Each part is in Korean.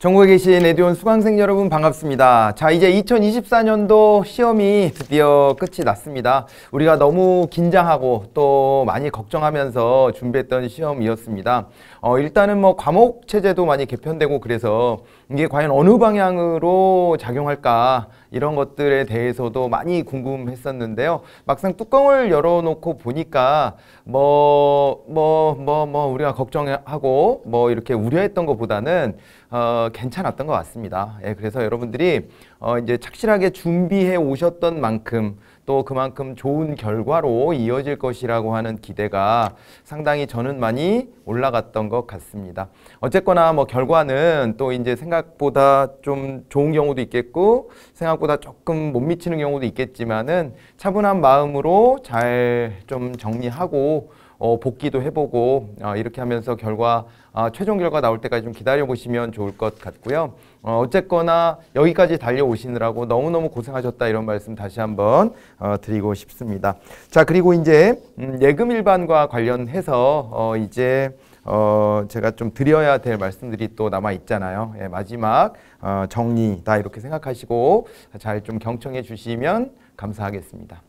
전국에 계신 에듀온 수강생 여러분 반갑습니다. 자 이제 2024년도 시험이 드디어 끝이 났습니다. 우리가 너무 긴장하고 또 많이 걱정하면서 준비했던 시험이었습니다. 어, 일단은 뭐 과목 체제도 많이 개편되고 그래서 이게 과연 어느 방향으로 작용할까 이런 것들에 대해서도 많이 궁금했었는데요. 막상 뚜껑을 열어놓고 보니까 뭐 뭐 뭐뭐 뭐, 뭐, 뭐 우리가 걱정하고 뭐 이렇게 우려했던 것보다는 어, 괜찮았던 것 같습니다. 예, 그래서 여러분들이 어, 이제 착실하게 준비해 오셨던 만큼 또 그만큼 좋은 결과로 이어질 것이라고 하는 기대가 상당히 저는 많이 올라갔던 것 같습니다. 어쨌거나 뭐 결과는 또 이제 생각보다 좀 좋은 경우도 있겠고 생각보다 조금 못 미치는 경우도 있겠지만은 차분한 마음으로 잘 좀 정리하고 어, 복귀도 해보고 어, 이렇게 하면서 결과 아, 최종 결과 나올 때까지 좀 기다려보시면 좋을 것 같고요. 어, 어쨌거나 여기까지 달려오시느라고 너무너무 고생하셨다 이런 말씀 다시 한번 어, 드리고 싶습니다. 자 그리고 이제 음, 예금 일반과 관련해서 어, 이제 어, 제가 좀 드려야 될 말씀들이 또 남아 있잖아요. 예, 마지막 어, 정리다 이렇게 생각하시고 잘 좀 경청해 주시면 감사하겠습니다.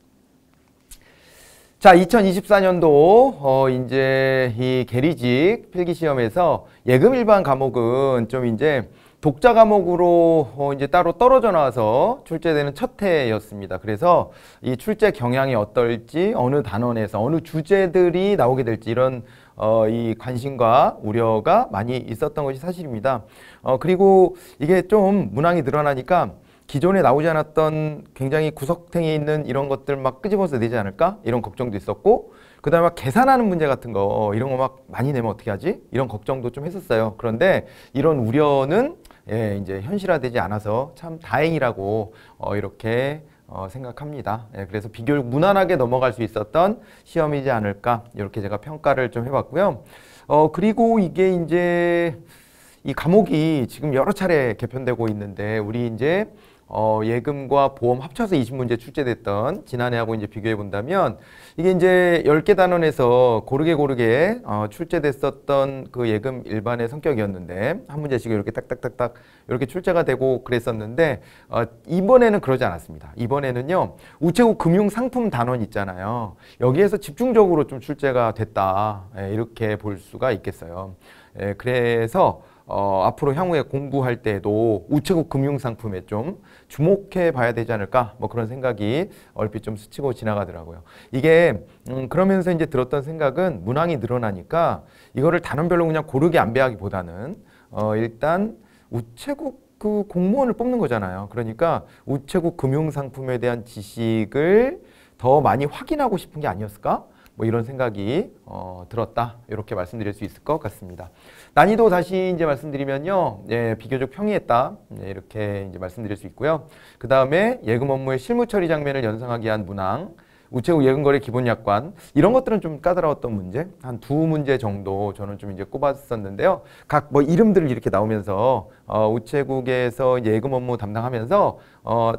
자, 2024년도 어 이제 이 게리직 필기 시험에서 예금 일반 과목은 좀 이제 독자 과목으로 어 이제 따로 떨어져 나와서 출제되는 첫 해였습니다. 그래서 이 출제 경향이 어떨지 어느 단원에서 어느 주제들이 나오게 될지 이런 어, 이 관심과 우려가 많이 있었던 것이 사실입니다. 어, 그리고 이게 좀 문항이 늘어나니까 기존에 나오지 않았던 굉장히 구석탱이 있는 이런 것들 막 끄집어서 내지 않을까 이런 걱정도 있었고 그다음에 계산하는 문제 같은 거 이런 거 막 많이 내면 어떻게 하지 이런 걱정도 좀 했었어요. 그런데 이런 우려는 예, 이제 현실화되지 않아서 참 다행이라고 어, 이렇게 어, 생각합니다. 예, 그래서 비교적 무난하게 넘어갈 수 있었던 시험이지 않을까 이렇게 제가 평가를 좀 해봤고요. 어, 그리고 이게 이제 이 과목이 지금 여러 차례 개편되고 있는데 우리 이제 어, 예금과 보험 합쳐서 20문제 출제됐던 지난해하고 이제 비교해 본다면 이게 이제 10개 단원에서 고르게 고르게 어, 출제됐었던 그 예금 일반의 성격이었는데 한 문제씩 이렇게 딱딱딱딱 이렇게 출제가 되고 그랬었는데 어, 이번에는 그러지 않았습니다. 이번에는요. 우체국 금융 상품 단원 있잖아요. 여기에서 집중적으로 좀 출제가 됐다. 예, 이렇게 볼 수가 있겠어요. 예, 그래서 어, 앞으로 향후에 공부할 때도 에 우체국 금융상품에 좀 주목해 봐야 되지 않을까 뭐 그런 생각이 얼핏 좀 스치고 지나가더라고요. 이게 음, 그러면서 이제 들었던 생각은 문항이 늘어나니까 이거를 단원별로 그냥 고르게 안배하기보다는 어, 일단 우체국 그 공무원을 뽑는 거잖아요. 그러니까 우체국 금융상품에 대한 지식을 더 많이 확인하고 싶은 게 아니었을까? 뭐 이런 생각이 어, 들었다 이렇게 말씀드릴 수 있을 것 같습니다. 난이도 다시 이제 말씀드리면요, 예, 비교적 평이했다 예, 이렇게 이제 말씀드릴 수 있고요. 그 다음에 예금 업무의 실무 처리 장면을 연상하기 위한 문항, 우체국 예금거래 기본 약관 이런 것들은 좀 까다로웠던 문제 한 두 문제 정도 저는 좀 이제 꼽았었는데요 각 뭐 이름들을 이렇게 나오면서 어 우체국에서 예금 업무 담당하면서 어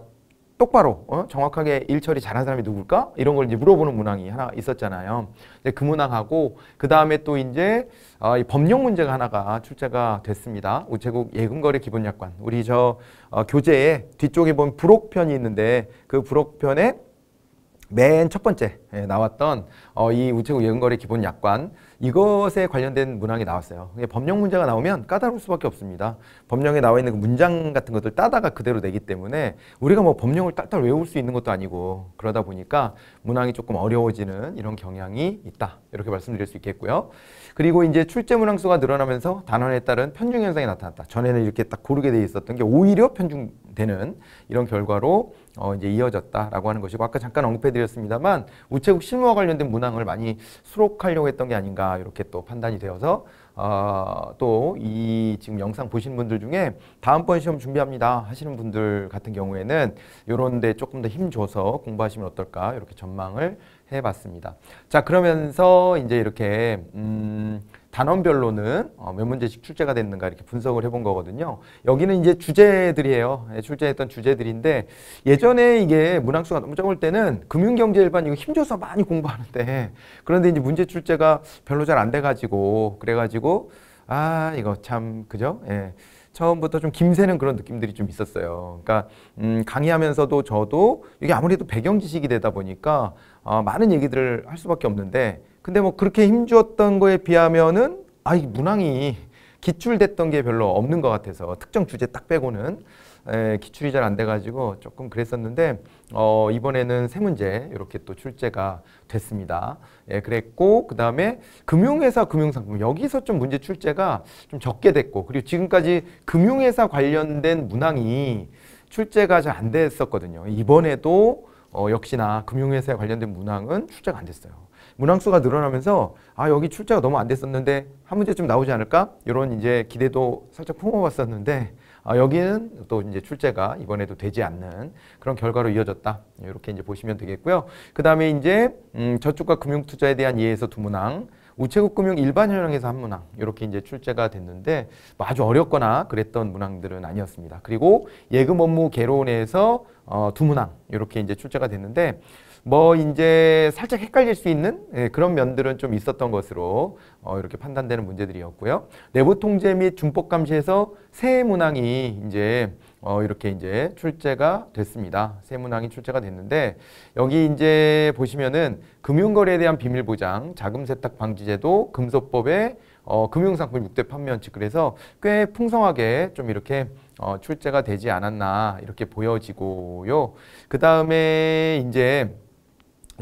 똑바로 어? 정확하게 일 처리 잘한 사람이 누굴까? 이런 걸 이제 물어보는 문항이 하나 있었잖아요. 이제 그 문항하고 그 다음에 또 이제 어, 이 법령 문제가 하나가 출제가 됐습니다. 우체국 예금거래 기본약관 우리 저 어, 교재에 뒤쪽에 보면 부록편이 있는데 그 부록편에 맨첫 번째 예, 나왔던 어, 이 우체국 예금거래 기본 약관 이것에 관련된 문항이 나왔어요. 법령 문제가 나오면 까다로울 수밖에 없습니다. 법령에 나와 있는 그 문장 같은 것들 따다가 그대로 내기 때문에 우리가 뭐 법령을 딸딸 외울 수 있는 것도 아니고 그러다 보니까 문항이 조금 어려워지는 이런 경향이 있다. 이렇게 말씀드릴 수 있겠고요. 그리고 이제 출제 문항 수가 늘어나면서 단원에 따른 편중 현상이 나타났다. 전에는 이렇게 딱 고르게 돼 있었던 게 오히려 편중 되는 이런 결과로 어 이제 이어졌다라고 하는 것이고 아까 잠깐 언급해드렸습니다만 우체국 실무와 관련된 문항을 많이 수록하려고 했던 게 아닌가 이렇게 또 판단이 되어서 어, 또이 지금 영상 보신 분들 중에 다음번 시험 준비합니다 하시는 분들 같은 경우에는 이런 데 조금 더 힘줘서 공부하시면 어떨까 이렇게 전망을 해봤습니다. 자 그러면서 이제 이렇게 음, 단원별로는 어, 몇 문제씩 출제가 됐는가 이렇게 분석을 해 본 거거든요. 여기는 이제 주제들이에요. 예, 출제했던 주제들인데 예전에 이게 문항수가 너무 적을 때는 금융경제 일반 이거 힘줘서 많이 공부하는데 그런데 이제 문제 출제가 별로 잘 안 돼가지고 그래가지고 아 이거 참 그죠? 예. 처음부터 좀 김새는 그런 느낌들이 좀 있었어요. 그러니까 음, 강의하면서도 저도 이게 아무래도 배경 지식이 되다 보니까 어, 많은 얘기들을 할 수밖에 없는데 근데 뭐 그렇게 힘주었던 거에 비하면은 아 이 문항이 기출됐던 게 별로 없는 것 같아서 특정 주제 딱 빼고는 에, 기출이 잘 안 돼가지고 조금 그랬었는데 어, 이번에는 세 문제 이렇게 또 출제가 됐습니다. 예, 그랬고 그 다음에 금융회사 금융상품 여기서 좀 문제 출제가 좀 적게 됐고 그리고 지금까지 금융회사 관련된 문항이 출제가 잘 안 됐었거든요. 이번에도 어, 역시나 금융회사에 관련된 문항은 출제가 안 됐어요. 문항수가 늘어나면서 아 여기 출제가 너무 안 됐었는데 한 문제쯤 나오지 않을까 이런 이제 기대도 살짝 품어봤었는데 아, 여기는 또 이제 출제가 이번에도 되지 않는 그런 결과로 이어졌다 이렇게 이제 보시면 되겠고요. 그 다음에 이제 음, 저축과 금융투자에 대한 예에서두 문항 우체국 금융 일반 현황에서 한 문항 이렇게 이제 출제가 됐는데 아주 어렵거나 그랬던 문항들은 아니었습니다. 그리고 예금 업무 개론에서 어, 두 문항 이렇게 이제 출제가 됐는데 뭐 이제 살짝 헷갈릴 수 있는 예, 그런 면들은 좀 있었던 것으로 어, 이렇게 판단되는 문제들이었고요. 내부 통제 및 준법 감시에서 새 문항이 이제 어, 이렇게 이제 출제가 됐습니다. 새 문항이 출제가 됐는데 여기 이제 보시면은 금융거래에 대한 비밀 보장, 자금 세탁 방지제도, 금소법에 어, 금융상품 6대 판매 원칙 그래서 꽤 풍성하게 좀 이렇게 어, 출제가 되지 않았나 이렇게 보여지고요. 그 다음에 이제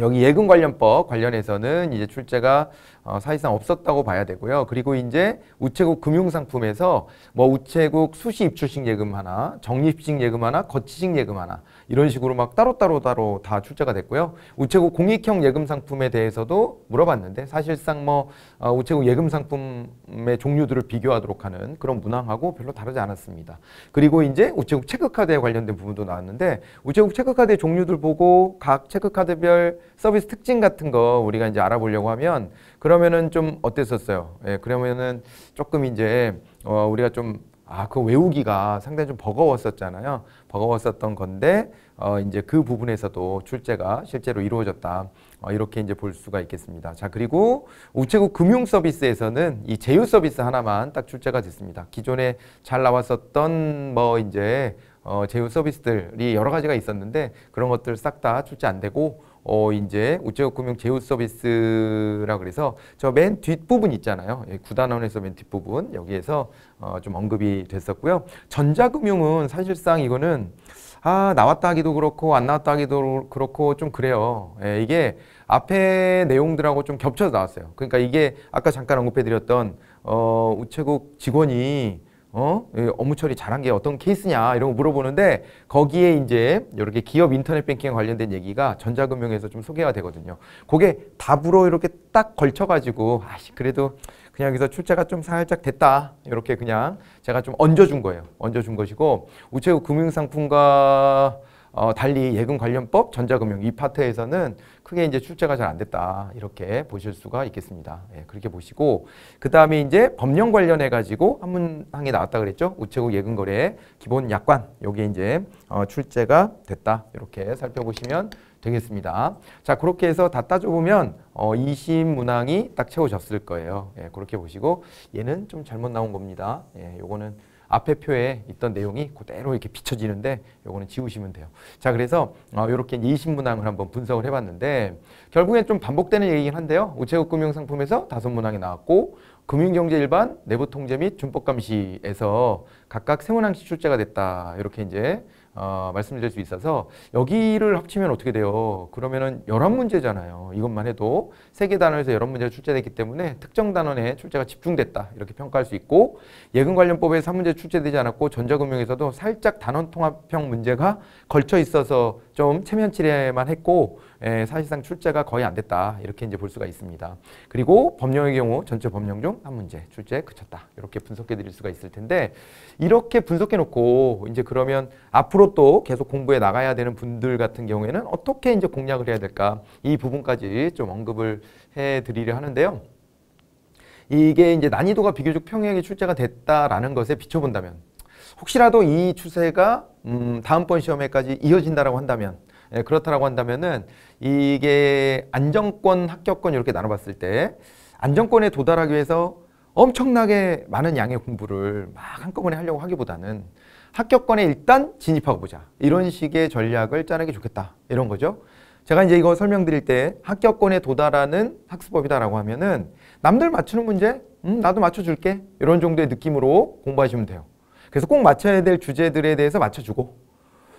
여기 예금 관련법 관련해서는 이제 출제가 어, 사실상 없었다고 봐야 되고요. 그리고 이제 우체국 금융상품에서 뭐 우체국 수시 입출식 예금 하나, 적립식 예금 하나, 거치식 예금 하나 이런 식으로 막 따로따로 따로 다 출제가 됐고요. 우체국 공익형 예금 상품에 대해서도 물어봤는데 사실상 뭐 어, 우체국 예금 상품의 종류들을 비교하도록 하는 그런 문항하고 별로 다르지 않았습니다. 그리고 이제 우체국 체크카드에 관련된 부분도 나왔는데 우체국 체크카드의 종류들 보고 각 체크카드별 서비스 특징 같은 거 우리가 이제 알아보려고 하면 그런 그러면은 좀 어땠었어요? 예, 그러면은 조금 이제 어, 우리가 좀 아, 그 외우기가 상당히 좀 버거웠었잖아요. 버거웠었던 건데 어, 이제 그 부분에서도 출제가 실제로 이루어졌다. 어, 이렇게 이제 볼 수가 있겠습니다. 자, 그리고 우체국 금융 서비스에서는 이 제휴 서비스 하나만 딱 출제가 됐습니다. 기존에 잘 나왔었던 뭐 이제 어, 제휴 서비스들이 여러 가지가 있었는데 그런 것들 싹 다 출제 안 되고 어 이제 우체국금융 제휴 서비스라 그래서 저 맨 뒷부분 있잖아요. 예, 구단원에서 맨 뒷부분 여기에서 어, 좀 언급이 됐었고요. 전자금융은 사실상 이거는 아 나왔다 하기도 그렇고 안 나왔다 하기도 그렇고 좀 그래요. 예, 이게 앞에 내용들하고 좀 겹쳐서 나왔어요. 그러니까 이게 아까 잠깐 언급해드렸던 어, 우체국 직원이 어? 예, 업무처리 잘한 게 어떤 케이스냐 이런 거 물어보는데 거기에 이제 이렇게 기업 인터넷 뱅킹 관련된 얘기가 전자금융에서 좀 소개가 되거든요. 그게 답으로 이렇게 딱 걸쳐가지고 아씨 그래도 그냥 여기서 출제가 좀 살짝 됐다 이렇게 그냥 제가 좀 얹어준 거예요. 얹어준 것이고 우체국 금융상품과 어, 달리 예금 관련법 전자금융 이 파트에서는 크게 이제 출제가 잘 안 됐다 이렇게 보실 수가 있겠습니다. 예, 그렇게 보시고 그 다음에 이제 법령 관련해 가지고 한문항에 나왔다 그랬죠. 우체국 예금거래 기본 약관 요게 이제 어, 출제가 됐다 이렇게 살펴보시면 되겠습니다. 자 그렇게 해서 다 따져보면 어, 2심 문항이 딱 채워졌을 거예요. 예, 그렇게 보시고 얘는 좀 잘못 나온 겁니다. 예, 요거는 앞에 표에 있던 내용이 그대로 이렇게 비춰지는데 요거는 지우시면 돼요. 자, 그래서 이렇게 어, 이신문항을 한번 분석을 해봤는데 결국엔 좀 반복되는 얘기긴 한데요. 우체국 금융상품에서 다섯 문항이 나왔고 금융경제 일반, 내부통제 및 준법감시에서 각각 세 문항씩 출제가 됐다. 이렇게 이제 어, 말씀드릴 수 있어서 여기를 합치면 어떻게 돼요? 그러면은 11문제잖아요. 이것만 해도 세 개단원에서 11문제가 출제됐기 때문에 특정 단원에 출제가 집중됐다. 이렇게 평가할 수 있고 예금 관련법에 3문제 출제되지 않았고 전자금융에서도 살짝 단원 통합형 문제가 걸쳐 있어서 좀 체면치레만 했고 예, 사실상 출제가 거의 안 됐다 이렇게 이제 볼 수가 있습니다. 그리고 법령의 경우 전체 법령 중 한 문제 출제 그쳤다 이렇게 분석해 드릴 수가 있을 텐데 이렇게 분석해 놓고 이제 그러면 앞으로 또 계속 공부해 나가야 되는 분들 같은 경우에는 어떻게 이제 공략을 해야 될까 이 부분까지 좀 언급을 해 드리려 하는데요. 이게 이제 난이도가 비교적 평행하게 출제가 됐다라는 것에 비춰본다면 혹시라도 이 추세가 음, 다음번 시험에까지 이어진다라고 한다면 예, 그렇다라고 한다면은 이게 안정권, 합격권 이렇게 나눠봤을 때 안정권에 도달하기 위해서 엄청나게 많은 양의 공부를 막 한꺼번에 하려고 하기보다는 합격권에 일단 진입하고 보자. 이런 음. 식의 전략을 짜는 게 좋겠다. 이런 거죠. 제가 이제 이거 설명드릴 때 합격권에 도달하는 학습법이다라고 하면은 남들 맞추는 문제, 음, 나도 맞춰줄게. 이런 정도의 느낌으로 공부하시면 돼요. 그래서 꼭 맞춰야 될 주제들에 대해서 맞춰주고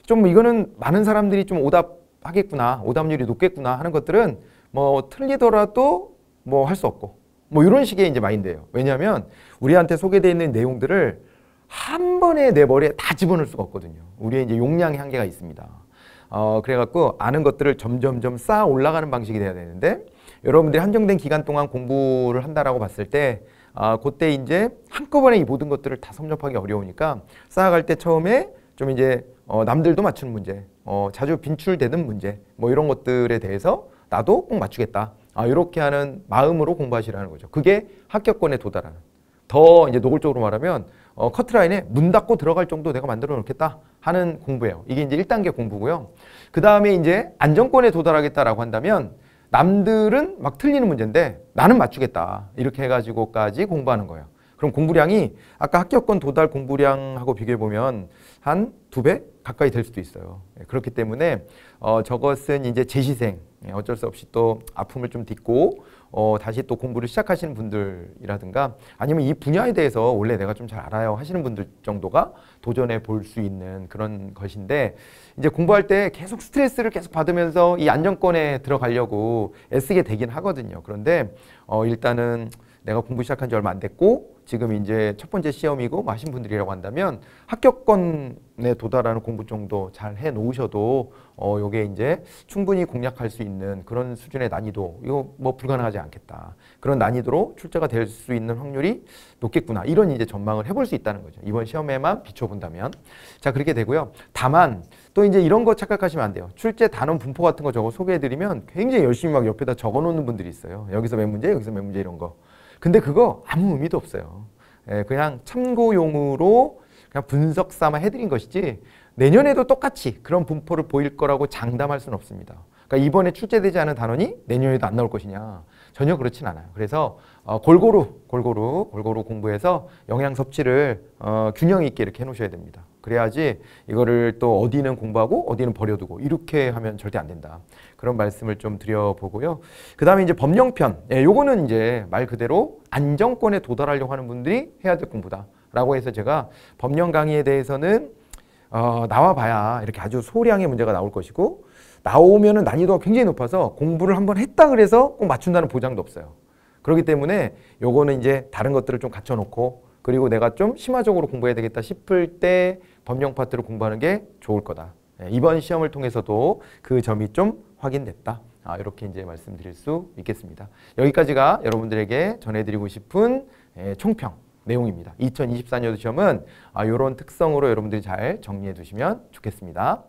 좀 이거는 많은 사람들이 좀 오답하겠구나, 오답률이 높겠구나 하는 것들은 뭐 틀리더라도 뭐 할 수 없고 뭐 이런 식의 이제 마인드예요. 왜냐하면 우리한테 소개되어 있는 내용들을 한 번에 내 머리에 다 집어넣을 수가 없거든요. 우리의 이제 용량의 한계가 있습니다. 어, 그래갖고 아는 것들을 점점점 쌓아 올라가는 방식이 돼야 되는데 여러분들이 한정된 기간 동안 공부를 한다라고 봤을 때 아, 그때 이제 한꺼번에 이 모든 것들을 다 섭렵하기 어려우니까 쌓아갈 때 처음에 좀 이제 어, 남들도 맞추는 문제, 어, 자주 빈출되는 문제, 뭐 이런 것들에 대해서 나도 꼭 맞추겠다. 아, 이렇게 하는 마음으로 공부하시라는 거죠. 그게 합격권에 도달하는. 더 이제 노골적으로 말하면 어, 커트라인에 문 닫고 들어갈 정도 내가 만들어 놓겠다 하는 공부예요. 이게 이제 1단계 공부고요. 그 다음에 이제 안정권에 도달하겠다라고 한다면 남들은 막 틀리는 문제인데 나는 맞추겠다. 이렇게 해가지고까지 공부하는 거예요. 그럼 공부량이 아까 합격권 도달 공부량하고 비교해보면 한 두 배? 가까이 될 수도 있어요. 예, 그렇기 때문에 어, 저것은 이제 재시생 예, 어쩔 수 없이 또 아픔을 좀 딛고 어, 다시 또 공부를 시작하시는 분들이라든가 아니면 이 분야에 대해서 원래 내가 좀 잘 알아요 하시는 분들 정도가 도전해 볼 수 있는 그런 것인데 이제 공부할 때 계속 스트레스를 계속 받으면서 이 안정권에 들어가려고 애쓰게 되긴 하거든요. 그런데 어, 일단은 내가 공부 시작한 지 얼마 안 됐고 지금 이제 첫 번째 시험이고 마신 분들이라고 한다면 합격권에 도달하는 공부 정도 잘 해 놓으셔도 어 요게 이제 충분히 공략할 수 있는 그런 수준의 난이도 이거 뭐 불가능하지 않겠다 그런 난이도로 출제가 될 수 있는 확률이 높겠구나 이런 이제 전망을 해볼 수 있다는 거죠 이번 시험에만 비춰본다면 자 그렇게 되고요 다만 또 이제 이런 거 착각하시면 안 돼요 출제 단원 분포 같은 거 저거 소개해드리면 굉장히 열심히 막 옆에다 적어놓는 분들이 있어요 여기서 몇 문제 여기서 몇 문제 이런 거 근데 그거 아무 의미도 없어요. 예, 그냥 참고용으로 그냥 분석 삼아 해드린 것이지 내년에도 똑같이 그런 분포를 보일 거라고 장담할 수는 없습니다. 그러니까 이번에 출제되지 않은 단원이 내년에도 안 나올 것이냐 전혀 그렇진 않아요. 그래서 어, 골고루 골고루 골고루 공부해서 영양 섭취를 어, 균형 있게 이렇게 해놓으셔야 됩니다. 그래야지 이거를 또 어디는 공부하고 어디는 버려두고 이렇게 하면 절대 안 된다. 그런 말씀을 좀 드려보고요. 그 다음에 이제 법령편. 예, 요거는 이제 말 그대로 안정권에 도달하려고 하는 분들이 해야 될 공부다. 라고 해서 제가 법령 강의에 대해서는 어, 나와봐야 이렇게 아주 소량의 문제가 나올 것이고 나오면은 난이도가 굉장히 높아서 공부를 한번 했다 그래서 꼭 맞춘다는 보장도 없어요. 그렇기 때문에 요거는 이제 다른 것들을 좀 갖춰놓고 그리고 내가 좀 심화적으로 공부해야 되겠다 싶을 때 법령 파트를 공부하는 게 좋을 거다. 예, 이번 시험을 통해서도 그 점이 좀 확인됐다. 아, 이렇게 이제 말씀드릴 수 있겠습니다. 여기까지가 여러분들에게 전해드리고 싶은 예, 총평 내용입니다. 2024년도 시험은 이런 아, 특성으로 여러분들이 잘 정리해 두시면 좋겠습니다.